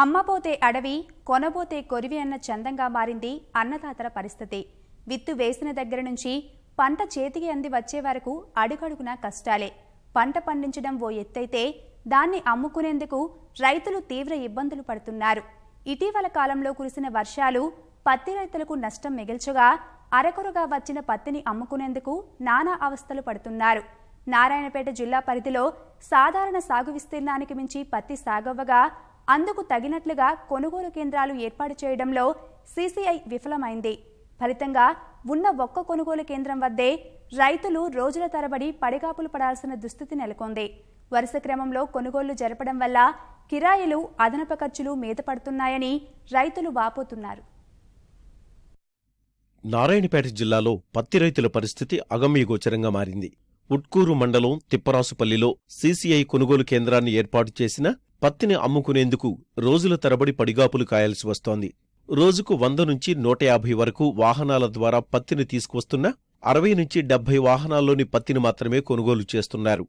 అమ్మబోతే అడవి కొనబోతే కొరివి అన్న చందంగా మారింది అన్నదాతల పరిస్థితి విత్తు వేసిన దగ్గర నుంచి పంట చేతికి అంది వచ్చే వరకు అడుగడుగునా కష్టాలే పంట పండించడం ఓ ఎత్తైతే దాన్ని అమ్ముకునేందుకు రైతులు తీవ్ర ఇబ్బందులు పడుతున్నారు ఇటీవల కాలంలో కురిసిన వర్షాలు పత్తి రైతులకు నష్టం మిగిల్చగా అరకొరగా వచ్చిన పత్తిని అమ్ముకునేందుకు నానా అవస్థలు పడుతున్నారు నారాయణపేట జిల్లా పరిధిలో సాధారణ సాగు విస్తీర్ణానికి మించి పత్తి సాగవ్వగా అందుకు తగినట్లుగా కొనుగోలు కేంద్రాలు ఏర్పాటు చేయడంలో సీసీఐ విఫలమైంది ఫలితంగా ఉన్న ఒక్క కొనుగోలు కేంద్రం వద్దే రైతులు రోజుల తరబడి పడిగాపులు పడాల్సిన దుస్థితి నెలకొంది వరుస క్రమంలో కొనుగోళ్లు జరపడం వల్ల కిరాయిలు అదనపు ఖర్చులు మీద పడుతున్నాయని రైతులు వాపోతున్నారు నారాయణపేట జిల్లాలో పత్తి రైతుల పరిస్థితి అగమ్యగోచరంగా మారింది ఉట్కూరు మండలం తిప్పరాసుపల్లిలో సీసీఐ కొనుగోలు కేంద్రాన్ని ఏర్పాటు చేసిన పత్తిని అమ్ముకునేందుకు రోజుల తరబడి పడిగాపులు కాయాల్సి వస్తోంది రోజుకు వంద నుంచి నూట యాభై వరకు వాహనాల ద్వారా పత్తిని తీసుకువస్తున్నా అరవై నుంచి డెబ్బై వాహనాల్లోని పత్తిని మాత్రమే కొనుగోలు చేస్తున్నారు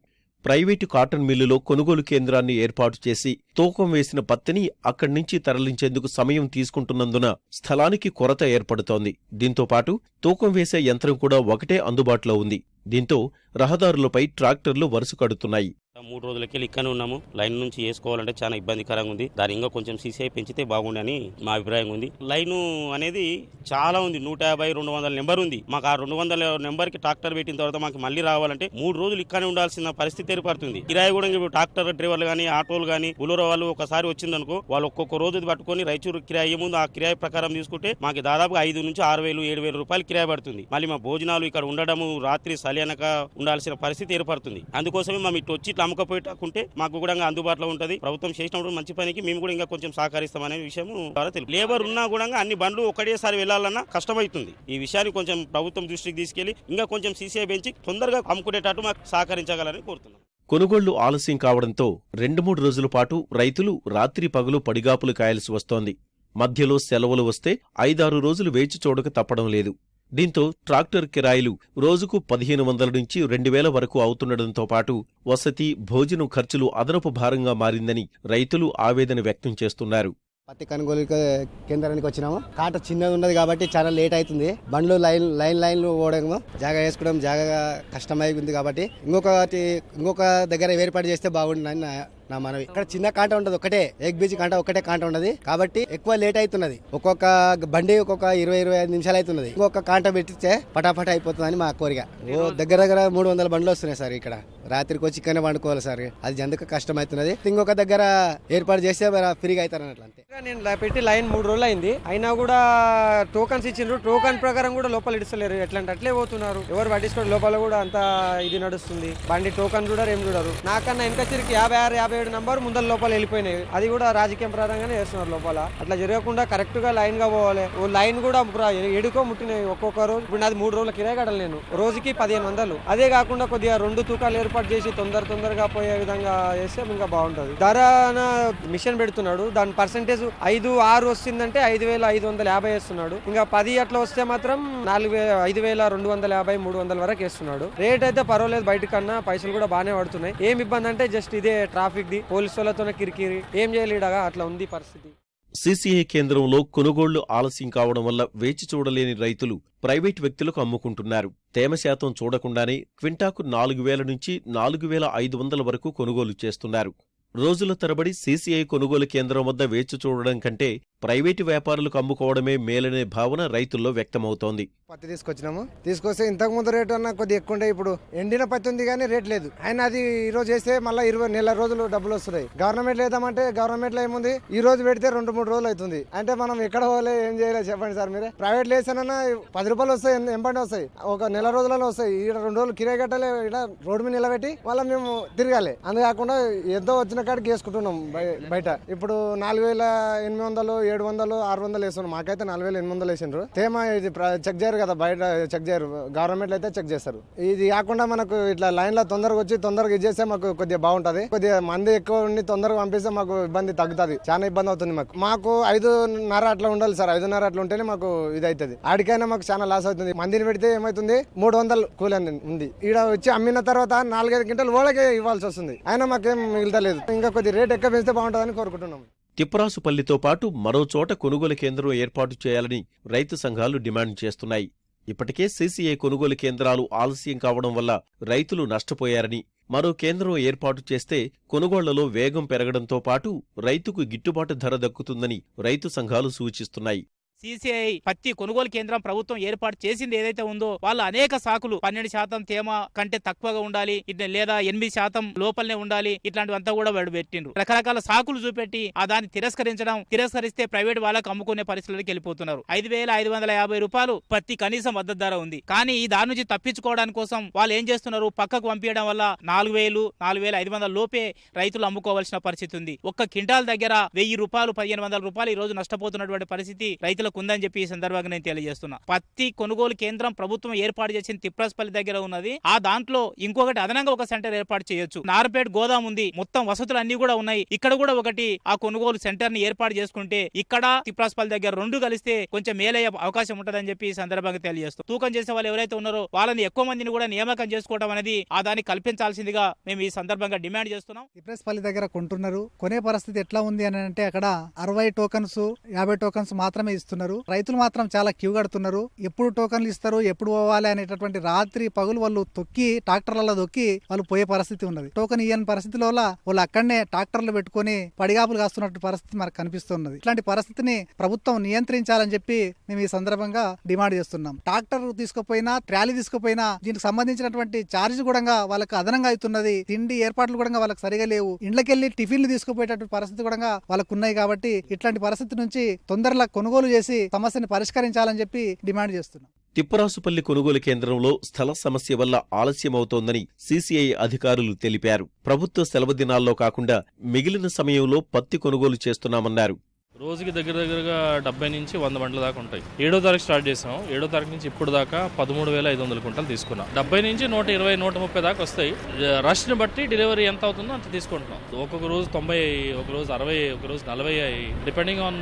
ప్రైవేటు కాటన్ మిల్లులో కొనుగోలు కేంద్రాన్ని ఏర్పాటు చేసి తూకం వేసిన పత్తిని అక్కడి నుంచి తరలించేందుకు సమయం తీసుకుంటున్నందున స్థలానికి కొరత ఏర్పడుతోంది దీంతోపాటు తూకం వేసే యంత్రం కూడా ఒకటే అందుబాటులో ఉంది దీంతో రహదారులపై ట్రాక్టర్లు వరుస కడుతున్నాయి మూడు రోజులకి ఇక్కడనే ఉన్నాము లైన్ నుంచి వేసుకోవాలంటే చాలా ఇబ్బందికరంగా ఉంది దాని ఇంకా కొంచెం సీసీఐ పెంచితే బాగుండని మా అభిప్రాయం ఉంది లైన్ అనేది చాలా ఉంది నూట యాభై రెండు వందల నెంబర్ ఉంది మాకు ఆ రెండు వందల నెంబర్ కి ట్రాక్టర్ పెట్టిన తర్వాత మాకు మళ్ళీ రావాలంటే మూడు రోజులు ఇక్కడనే ఉండాల్సిన పరిస్థితి ఏర్పడుతుంది కిరాయి కూడా ఇప్పుడు ట్రాక్టర్ డ్రైవర్లు కానీ ఆటోలు కానీ బులోరో వాళ్ళు ఒకసారి వచ్చిందనుకో వాళ్ళు ఒక్కొక్క రోజు పట్టుకొని రైచూరు కిరాయి ముందు ఆ కిరాయి ప్రకారం తీసుకుంటే మాకు దాదాపుగా ఐదు నుంచి ఆరు వేలు ఏడు వేల రూపాయలు కిరాయి పడుతుంది మళ్ళీ మా భోజనాలు ఇక్కడ ఉండడము రాత్రి సలి ఉండాల్సిన పరిస్థితి ఏర్పడుతుంది అందుకోసమే మేము ఇటు వచ్చి ఇట్లా అమ్మకపోయేటాకుంటే మాకు కూడా అందుబాటులో ఉంటుంది ప్రభుత్వం చేసినప్పుడు మంచి పనికి మేము కూడా ఇంకా కొంచెం సహకరిస్తామనే విషయం ద్వారా లేబర్ ఉన్నా కూడా అన్ని బండ్లు ఒకటేసారి వెళ్లాలన్నా కష్టమవుతుంది ఈ విషయాన్ని కొంచెం ప్రభుత్వం దృష్టికి తీసుకెళ్లి ఇంకా కొంచెం సీసీఐ పెంచి తొందరగా అమ్ముకునేటట్టు మాకు సహకరించగలని కోరుతున్నాం కొనుగోళ్లు ఆలస్యం కావడంతో రెండు మూడు రోజుల పాటు రైతులు రాత్రి పగలు పడిగాపులు కాయాల్సి వస్తోంది మధ్యలో సెలవులు వస్తే ఐదారు రోజులు వేచి చూడక తప్పడం లేదు దీంతో ట్రాక్టర్ కిరాయిలు రోజుకు పదిహేను వందల నుంచి రెండు వేల వరకు అవుతుండటంతో పాటు వసతి భోజనం ఖర్చులు అదనపు భారంగా మారిందని రైతులు ఆవేదన వ్యక్తం చేస్తున్నారు పత్తి కొనుగోలు కేంద్రానికి వచ్చినాము కాట చిన్నది ఉన్నది కాబట్టి చాలా లేట్ అవుతుంది బండ్లు లైన్ లైన్ లైన్లు పోవడము జాగా వేసుకోవడం జాగా కష్టమైంది కాబట్టి ఇంకొకటి ఇంకొక దగ్గర ఏర్పాటు చేస్తే బాగుండు నా మనవి ఇక్కడ చిన్న కాంట ఉండదు ఒకటే ఎగ్ బీచ్ కాంట ఒకటే కాంట ఉండదు కాబట్టి ఎక్కువ లేట్ అవుతున్నది ఒక్కొక్క బండి ఒక్కొక్క ఇరవై ఇరవై ఐదు నిమిషాలు అవుతున్నది ఇంకొక కాంట పెట్టిస్తే పటాపట అయిపోతుందని మా కోరిక ఓ దగ్గర దగ్గర మూడు వందల బండ్లు వస్తున్నాయి సార్ ఇక్కడ రాత్రికి వచ్చి ఇక్కడనే వండుకోవాలి సార్ అది ఎందుకు కష్టం అవుతున్నది ఇంకొక దగ్గర ఏర్పాటు చేస్తే ఫ్రీగా అవుతారు అన్నట్లు అంతే నేను పెట్టి లైన్ మూడు రోజులు అయింది అయినా కూడా టోకన్స్ ఇచ్చిండ్రు టోకన్ ప్రకారం కూడా లోపల ఇడసలేరు ఎట్లాంటి అట్లే పోతున్నారు ఎవరు పట్టించుకోవడం లోపల కూడా అంత ఇది నడుస్తుంది బండి టోకన్ చూడరు ఏం చూడరు నాకన్నా వెనక తిరిగి యాభై ఆరు యాభై ఏడు నంబర్ ముందర లోపల వెళ్ళిపోయినాయి అది కూడా రాజకీయం ప్రధానంగానే వేస్తున్నారు లోపల అట్లా జరగకుండా కరెక్ట్ గా లైన్ గా పోవాలి ఓ లైన్ కూడా ఎడుకో ముట్టినాయి ఒక్కొక్క రోజు ఇప్పుడు నాది మూడు రోజుల కిరాయి కట్టలు నేను రోజుకి పదిహేను వందలు అదే కాకుండా కొద్దిగా రెండు తూకాలు ఏర్పాటు చేసి తొందర తొందరగా పోయే విధంగా చేస్తే ఇంకా బాగుంటుంది ధర మిషన్ పెడుతున్నాడు దాని పర్సంటేజ్ ఐదు ఆరు వస్తుందంటే ఐదు వేల ఐదు వందల యాభై వేస్తున్నాడు ఇంకా పది అట్లా వస్తే మాత్రం నాలుగు వేల ఐదు వేల రెండు వందల యాభై మూడు వందల వరకు వేస్తున్నాడు రేట్ అయితే పర్వాలేదు బయట కన్నా పైసలు కూడా బాగానే పడుతున్నాయి ఏం ఇబ్బంది అంటే జస్ట్ ఇదే ట్రాఫిక్ అయిద్ది పోలీసు వాళ్ళతోనే కిరికిరి ఏం చేయలేడగా అట్లా ఉంది పరిస్థితి సిసిఐ కేంద్రంలో కొనుగోళ్లు ఆలస్యం కావడం వల్ల వేచి చూడలేని రైతులు ప్రైవేట్ వ్యక్తులకు అమ్ముకుంటున్నారు తేమ శాతం చూడకుండానే క్వింటాకు నాలుగు వేల నుంచి నాలుగు వేల ఐదు వందల వరకు కొనుగోలు చేస్తున్నారు రోజుల తరబడి సీసీఐ కొనుగోలు కేంద్రం వద్ద వేచి చూడడం కంటే ప్రైవేటు వ్యాపారులకు అమ్ముకోవడమే మేలనే భావన రైతుల్లో వ్యక్తమవుతోంది పత్తి తీసుకొచ్చినాము తీసుకొస్తే ఇంతకు ముందు రేటు అన్న కొద్దిగా ఎక్కువ ఉండే ఇప్పుడు ఎండిన పత్తి ఉంది కానీ రేట్ లేదు ఆయన అది ఈ రోజు వేస్తే మళ్ళీ ఇరవై నెల రోజులు డబ్బులు వస్తున్నాయి గవర్నమెంట్ లేదామంటే గవర్నమెంట్ లో ఏముంది ఈ రోజు పెడితే రెండు మూడు రోజులు అవుతుంది అంటే మనం ఎక్కడ పోలే ఏం చేయలేదు చెప్పండి సార్ మీరే ప్రైవేట్ లేసానన్నా పది రూపాయలు వస్తాయి ఎంపండి వస్తాయి ఒక నెల రోజులలో వస్తాయి ఇక్కడ రెండు రోజులు కిరాయి కట్టాలి ఇక్కడ రోడ్డు మీద నిలబెట్టి మళ్ళీ మేము తిరగాలి అందుకాకుండా ఎంతో వచ్చిన కాడికి వేసుకుంటున్నాం బయట ఇప్పుడు నాలుగు వేల ఎనిమిది వందలు ఏడు వందలు ఆరు వందలు వేస్తున్నాం మాకైతే నాలుగు వేల ఎనిమిది వందలు వేసిండ్రు తేమ ఇది చెక్ చేయరు కదా బయట చెక్ చేయరు గవర్నమెంట్ అయితే చెక్ చేస్తారు ఇది కాకుండా మనకు ఇట్లా లైన్ లో తొందరగా వచ్చి తొందరగా ఇచ్చేస్తే మాకు కొద్దిగా బాగుంటది కొద్దిగా మంది ఎక్కువ ఉండి తొందరగా పంపిస్తే మాకు ఇబ్బంది తగ్గుతుంది చాలా ఇబ్బంది అవుతుంది మాకు మాకు ఐదున్నర అట్లా ఉండాలి సార్ ఐదున్నర అట్లా ఉంటేనే మాకు ఇది అవుతుంది ఆడికైనా మాకు చాలా లాస్ అవుతుంది మందిని పెడితే ఏమవుతుంది మూడు వందలు కూలి ఉంది ఈడ వచ్చి అమ్మిన తర్వాత నాలుగైదు క్వింటల్ ఓడకే ఇవ్వాల్సి వస్తుంది అయినా మాకేం లేదు ఇంకా కొద్ది రేట్ ఎక్కువ పెంచితే బాగుంటుందని కోరుకుంటున్నాం తిప్పరాసుపల్లితో పాటు మరో చోట కొనుగోలు కేంద్రం ఏర్పాటు చేయాలని రైతు సంఘాలు డిమాండ్ చేస్తున్నాయి ఇప్పటికే సీసీఏ కొనుగోలు కేంద్రాలు ఆలస్యం కావడం వల్ల రైతులు నష్టపోయారని మరో కేంద్రం ఏర్పాటు చేస్తే కొనుగోళ్లలో వేగం పెరగడంతో పాటు రైతుకు గిట్టుబాటు ధర దక్కుతుందని రైతు సంఘాలు సూచిస్తున్నాయి సిసిఐ పత్తి కొనుగోలు కేంద్రం ప్రభుత్వం ఏర్పాటు చేసింది ఏదైతే ఉందో వాళ్ళ అనేక సాకులు పన్నెండు శాతం తేమ కంటే తక్కువగా ఉండాలి లేదా ఎనిమిది శాతం లోపలనే ఉండాలి ఇట్లాంటివంతా కూడా వాడు పెట్టిండ్రు రకరకాల సాకులు చూపెట్టి ఆ దాన్ని తిరస్కరించడం తిరస్కరిస్తే ప్రైవేట్ వాళ్ళకు అమ్ముకునే పరిస్థితులకు వెళ్ళిపోతున్నారు ఐదు వేల ఐదు వందల యాభై రూపాయలు పత్తి కనీసం మద్దతు ధర ఉంది కానీ ఈ దాని నుంచి తప్పించుకోవడానికి కోసం వాళ్ళు ఏం చేస్తున్నారు పక్కకు పంపించడం వల్ల నాలుగు వేలు నాలుగు వేల ఐదు వందల లోపే రైతులు అమ్ముకోవాల్సిన పరిస్థితి ఉంది ఒక్క క్వింటాల్ దగ్గర వెయ్యి రూపాయలు పదిహేను వందల రూపాయలు ఈ రోజు నష్టపోతున్నటువంటి పరిస్థితి రైతులకు కూడా ఉందని చెప్పి ఈ సందర్భంగా నేను తెలియజేస్తున్నా పత్తి కొనుగోలు కేంద్రం ప్రభుత్వం ఏర్పాటు చేసిన తిప్రాస్పల్లి దగ్గర ఉన్నది ఆ దాంట్లో ఇంకొకటి అదనంగా ఒక సెంటర్ ఏర్పాటు చేయొచ్చు నారపేట గోదాం ఉంది మొత్తం వసతులు అన్ని కూడా ఉన్నాయి ఇక్కడ కూడా ఒకటి ఆ కొనుగోలు సెంటర్ ని ఏర్పాటు చేసుకుంటే ఇక్కడ తిప్రాస్పల్లి దగ్గర రెండు కలిస్తే కొంచెం మేలయ్యే అవకాశం ఉంటదని చెప్పి ఈ సందర్భంగా తెలియజేస్తాం తూకం చేసే వాళ్ళు ఎవరైతే ఉన్నారో వాళ్ళని ఎక్కువ మందిని కూడా నియామకం చేసుకోవడం అనేది ఆ దాన్ని కల్పించాల్సిందిగా మేము ఈ సందర్భంగా డిమాండ్ చేస్తున్నాం తిప్రాస్పల్లి దగ్గర కొంటున్నారు కొనే పరిస్థితి ఎట్లా ఉంది అని అంటే అక్కడ అరవై టోకన్స్ యాభై టోకన్స్ మాత్రమే ఇస్తున్నారు ఉన్నారు రైతులు మాత్రం చాలా క్యూ కడుతున్నారు ఎప్పుడు టోకన్లు ఇస్తారు ఎప్పుడు పోవాలి అనేటటువంటి రాత్రి పగులు వాళ్ళు తొక్కి ట్రాక్టర్లలో తొక్కి వాళ్ళు పోయే పరిస్థితి ఉన్నది టోకన్ ఇయ్యని పరిస్థితుల వల్ల వాళ్ళు అక్కడనే ట్రాక్టర్లు పెట్టుకుని పడిగాపులు కాస్తున్నట్టు పరిస్థితి మనకు కనిపిస్తున్నది ఇట్లాంటి పరిస్థితిని ప్రభుత్వం నియంత్రించాలని చెప్పి మేము ఈ సందర్భంగా డిమాండ్ చేస్తున్నాం ట్రాక్టర్ తీసుకుపోయినా ట్రాలీ తీసుకుపోయినా దీనికి సంబంధించినటువంటి ఛార్జ్ కూడా వాళ్ళకి అదనంగా అవుతున్నది తిండి ఏర్పాట్లు కూడా వాళ్ళకి సరిగా లేవు ఇండ్లకెళ్లి టిఫిన్లు తీసుకుపోయేటటువంటి పరిస్థితి కూడా వాళ్ళకు ఉన్నాయి కాబట్టి ఇట్లాంటి పరిస్థితి నుంచి తొందరలా కొనుగోలు చేసి చేసి సమస్యను పరిష్కరించాలని చెప్పి డిమాండ్ చేస్తున్నాం తిప్పరాసుపల్లి కొనుగోలు కేంద్రంలో స్థల సమస్య వల్ల ఆలస్యమవుతోందని సీసీఐ అధికారులు తెలిపారు ప్రభుత్వ సెలవు దినాల్లో కాకుండా మిగిలిన సమయంలో పత్తి కొనుగోలు చేస్తున్నామన్నారు రోజుకి దగ్గర దగ్గరగా డెబ్బై నుంచి వంద బండ్ల దాకా ఉంటాయి ఏడో తారీఖు స్టార్ట్ చేసాం ఏడో తారీఖు నుంచి ఇప్పుడు దాకా పదమూడు వేల ఐదు వందల కుంటలు తీసుకున్నాం డెబ్బై నుంచి నూట ఇరవై నూట ముప్పై దాకా వస్తాయి రష్ని బట్టి డెలివరీ ఎంత అవుతుందో అంత తీసుకుంటున్నాం ఒక్కొక్క రోజు తొంభై ఒక రోజు అరవై ఒక రోజు నలభై డిపెండింగ్ ఆన్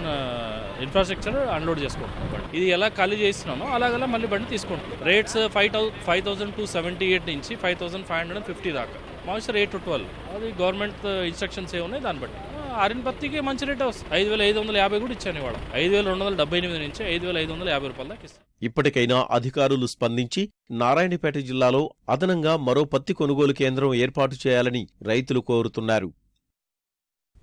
ఇన్ఫ్రాస్ట్రక్చర్ అన్లోడ్ చేసుకుంటున్నాం ఇది ఎలా ఖాళీ చేస్తున్నామో అలాగలా మళ్ళీ బండి తీసుకుంటున్నాం rates five thousand five thousand two seventy eight నుంచి five thousand five hundred fifty దాకా మాస్టర్ ఎయిట్ టు ట్వెల్వ్ అది గవర్నమెంట్ ఇన్స్ట్రక్షన్స్ ఏ ఉన్నాయి దాన్ని బట్టి ఆరిన్ పత్తికి మంచి రేట్ వస్తుంది ఐదు వేల ఐదు వందల యాభై కూడా ఇచ్చాను ఇవాళ ఐదు వేల రెండు వందల డెబ్బై ఎనిమిది నుంచి ఐదు వేల ఐదు వందల యాభై రూపాయల దాకా ఇస్తాను ఇప్పటికైనా అధికారులు స్పందించి నారాయణపేట జిల్లాలో అదనంగా మరో పత్తి కొనుగోలు కేంద్రం ఏర్పాటు చేయాలని రైతులు కోరుతున్నారు